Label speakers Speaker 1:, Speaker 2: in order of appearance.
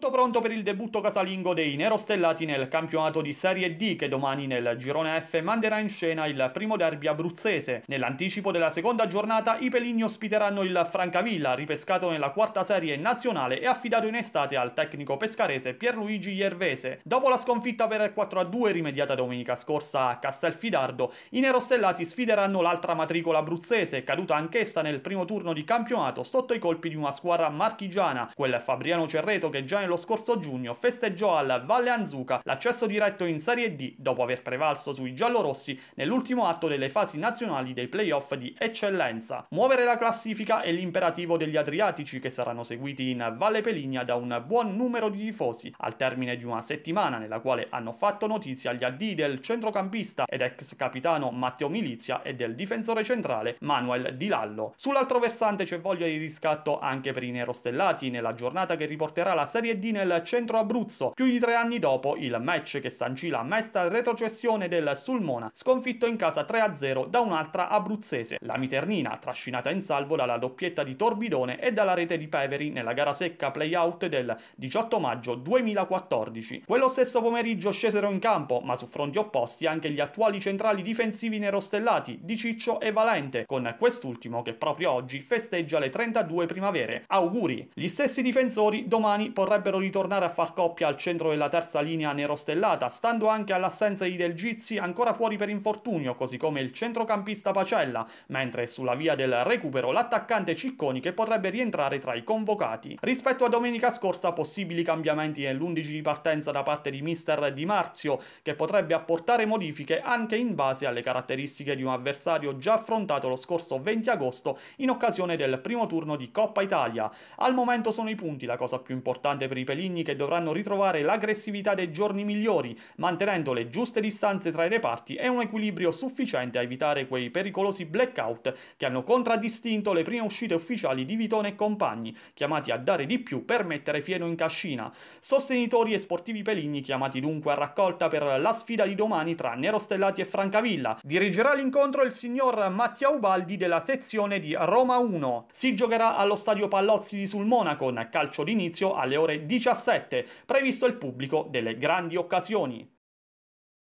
Speaker 1: Tutto pronto per il debutto casalingo dei nerostellati nel campionato di Serie D che domani nel girone F manderà in scena il primo derby abruzzese. Nell'anticipo della seconda giornata i Peligni ospiteranno il Francavilla, ripescato nella quarta serie nazionale e affidato in estate al tecnico pescarese Pierluigi Iervese. Dopo la sconfitta per 4-2 rimediata domenica scorsa a Castelfidardo, i nerostellati sfideranno l'altra matricola abruzzese, caduta anch'essa nel primo turno di campionato sotto i colpi di una squadra marchigiana, quel Fabriano Cerreto che già lo scorso giugno festeggiò al Valle Anzuca l'accesso diretto in Serie D dopo aver prevalso sui giallorossi nell'ultimo atto delle fasi nazionali dei playoff di eccellenza. Muovere la classifica è l'imperativo degli Adriatici che saranno seguiti in Valle Peligna da un buon numero di tifosi al termine di una settimana nella quale hanno fatto notizia gli addii del centrocampista ed ex capitano Matteo Milizia e del difensore centrale Manuel Di Lallo. Sull'altro versante c'è voglia di riscatto anche per i nerostellati nella giornata che riporterà la Serie D martedì nel centro Abruzzo, più di tre anni dopo il match che sancì la mesta retrocessione del Sulmona, sconfitto in casa 3-0 da un'altra abruzzese, la Miternina, trascinata in salvo dalla doppietta di Torbidone e dalla rete di Peveri nella gara secca playout del 18 maggio 2014. Quello stesso pomeriggio scesero in campo, ma su fronti opposti anche gli attuali centrali difensivi nerostellati di Ciccio e Valente, con quest'ultimo che proprio oggi festeggia le 32 primavere. Auguri! Gli stessi difensori domani porrebbero potrebbero ritornare a far coppia al centro della terza linea nerostellata, stando anche all'assenza di Del Gizzi ancora fuori per infortunio, così come il centrocampista Pacella, mentre sulla via del recupero l'attaccante Cicconi che potrebbe rientrare tra i convocati. Rispetto a domenica scorsa, possibili cambiamenti nell'11 di partenza da parte di mister Di Marzio, che potrebbe apportare modifiche anche in base alle caratteristiche di un avversario già affrontato lo scorso 20 agosto in occasione del primo turno di Coppa Italia. Al momento sono i punti la cosa più importante per per i peligni che dovranno ritrovare l'aggressività dei giorni migliori, mantenendo le giuste distanze tra i reparti e un equilibrio sufficiente a evitare quei pericolosi blackout che hanno contraddistinto le prime uscite ufficiali di Vitone e compagni, chiamati a dare di più per mettere fieno in cascina. Sostenitori e sportivi peligni chiamati dunque a raccolta per la sfida di domani tra Nerostellati e Francavilla. Dirigerà l'incontro il signor Mattia Ubaldi della sezione di Roma 1. Si giocherà allo stadio Pallozzi di Sul Monaco, calcio d'inizio alle ore 10. 17, previsto il pubblico delle grandi occasioni.